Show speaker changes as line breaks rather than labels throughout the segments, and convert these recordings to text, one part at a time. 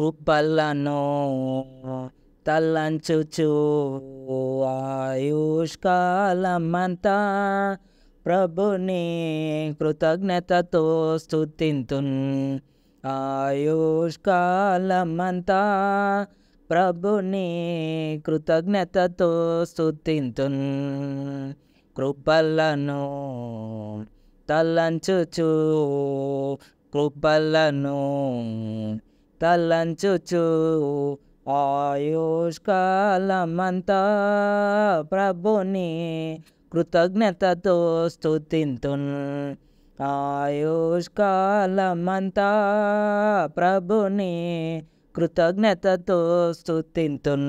కృపలను తలంచుచు ఆయుష్కాలమంతా ప్రభుని కృతజ్ఞతతో స్థుతింతున్ ఆయుష్కాలమంతా ప్రభుని కృతజ్ఞతతో స్థుతింతున్ కృపలను తలంచుచు కృపలను తలంచుచు ఆయుష్కాలమంతా ప్రభుని కృతజ్ఞతతో స్థుతింతున్ ఆయుష్కాలమంతా ప్రభుని కృతజ్ఞతతో స్థుతింతున్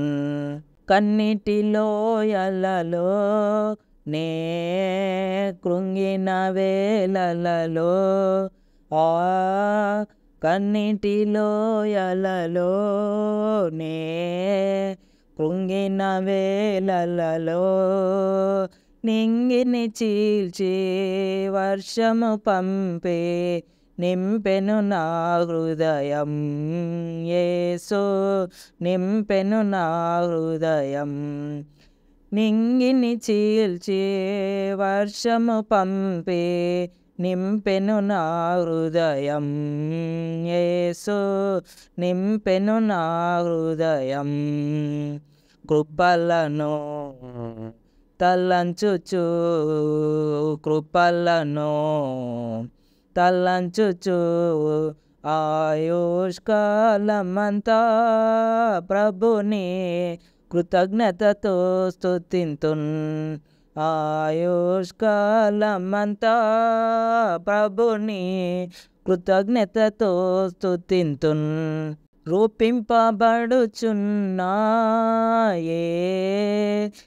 కన్నిటిలోయలలో నే కృంగిన వేలలో ఆ కన్నిటిలోయలలోనే కృంగిన వేలలో నింగిని చీల్చి వర్షము పంపే నింపెను నా హృదయం ఏసో నింపెను నా హృదయం నింగిని చీల్చి వర్షము పంపే నింపెను నా హృదయం యేసు నింపెను నా హృదయం కృపలను తల్లంచుచు కృపలను తల్లంచుచు ఆయుష్కాలమంతా ప్రభుని కృతజ్ఞతతో స్థుతింతున్ ఆయుష్కాలమంతా ప్రభుని కృతజ్ఞతతో స్థుతింతున్ రూపింపబడుచున్నాయే ఏ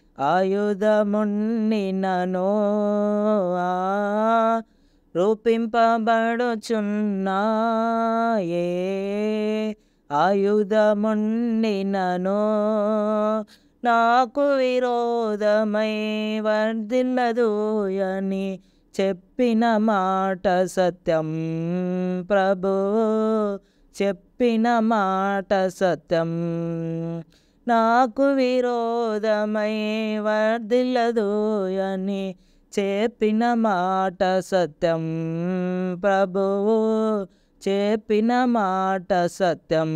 రూపింపబడుచున్నాయే ఆయుధమున్నినను నాకు విరోధమై వర్ధిల్లదు చెప్పిన మాట సత్యం ప్రభు చెప్పిన మాట సత్యం నాకు విరోధమై వర్ధిల్లదు చెప్పిన మాట సత్యం ప్రభువు చెప్పిన మాట సత్యం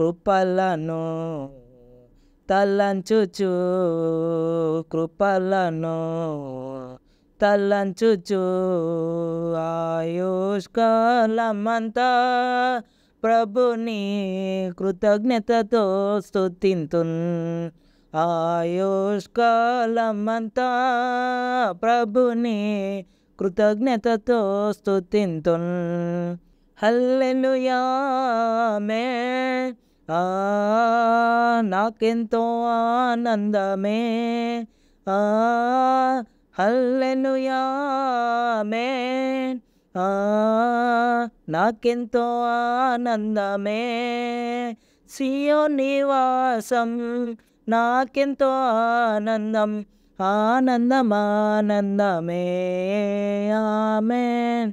కృపలను తల్లంచుచు కృపలను తల్లంచుచు ఆయుష్కాలమంతా ప్రభుని కృతజ్ఞతతో స్థుతింతున్ ఆయుష్కాలమంతా ప్రభుని కృతజ్ఞతతో స్థుతింతున్ హల్లెలుయా మే నాకెంతో ఆనందమే హల్లెలుయామే నాకెంతో ఆనందమే సియో నివాసం నాకెంతో ఆనందం ఆనందమానందమే ఆమెన్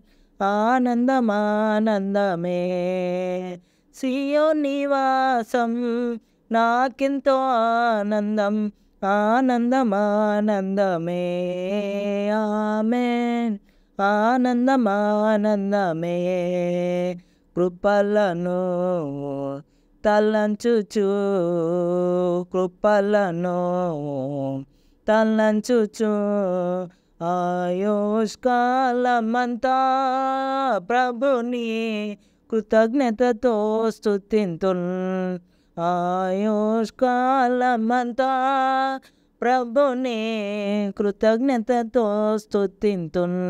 ఆనందమానందమే సియో నివాసం నాకెంతో ఆనందం ఆనందం ఆనందమే ఆమెన్ ఆనందం ఆనందమే కృపలను తల్లంచుచు కృపలను తల్లంచుచు ఆయుష్కాలమంతా ప్రభుని కృతజ్ఞతతో స్థుతింతుల్ ఆయుష్కాలమంతా ప్రభుని కృతజ్ఞతతో స్థుతింతుల్